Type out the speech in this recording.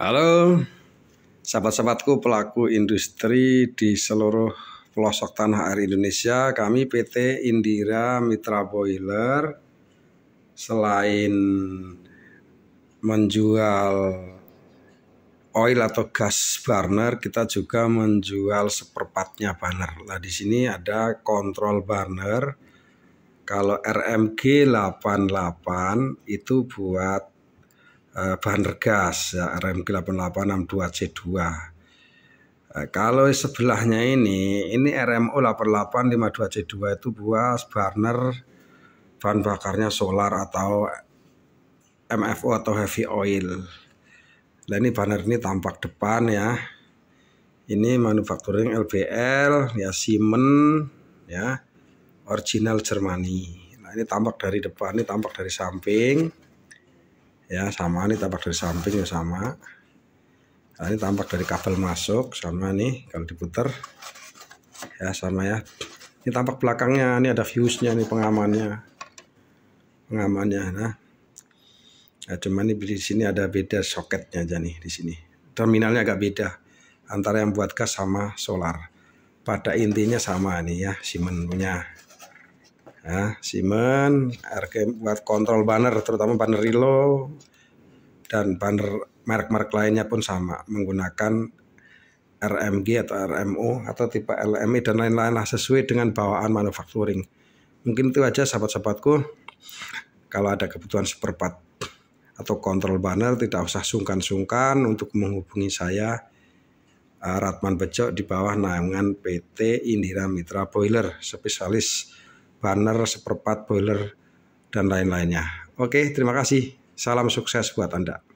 Halo, sahabat-sahabatku pelaku industri di seluruh pelosok tanah air Indonesia. Kami PT Indira Mitra Boiler selain menjual oil atau gas burner, kita juga menjual seperpatnya burner. Nah, di sini ada kontrol burner. Kalau RMG 88 itu buat Eh, bahan regas ya, RMQ 8862C2 eh, kalau sebelahnya ini ini RMO 8852C2 itu buas burner bahan bakarnya solar atau MFO atau heavy oil nah ini banner ini tampak depan ya ini manufacturing LBL ya Siemens ya original Germany. nah ini tampak dari depan ini tampak dari samping ya sama ini tampak dari samping ya sama nah, ini tampak dari kabel masuk sama nih kalau diputar ya sama ya ini tampak belakangnya ini ada fuse-nya nih pengamannya pengamannya nah ya, cuman ini di sini ada beda soketnya aja nih di sini terminalnya agak beda antara yang buat gas sama solar pada intinya sama nih ya Siemens punya Nah, ya, Simon, RK buat kontrol banner, terutama banner Rilo dan banner merek-merek lainnya pun sama menggunakan RMG atau RMO atau tipe LMI e dan lain-lain lah sesuai dengan bawaan manufacturing. Mungkin itu aja sahabat-sahabatku. Kalau ada kebutuhan spare atau kontrol banner tidak usah sungkan-sungkan untuk menghubungi saya eh, Ratman Bejo di bawah naungan PT Indira Mitra Boiler spesialis banner, seperempat boiler, dan lain-lainnya. Oke, terima kasih. Salam sukses buat Anda.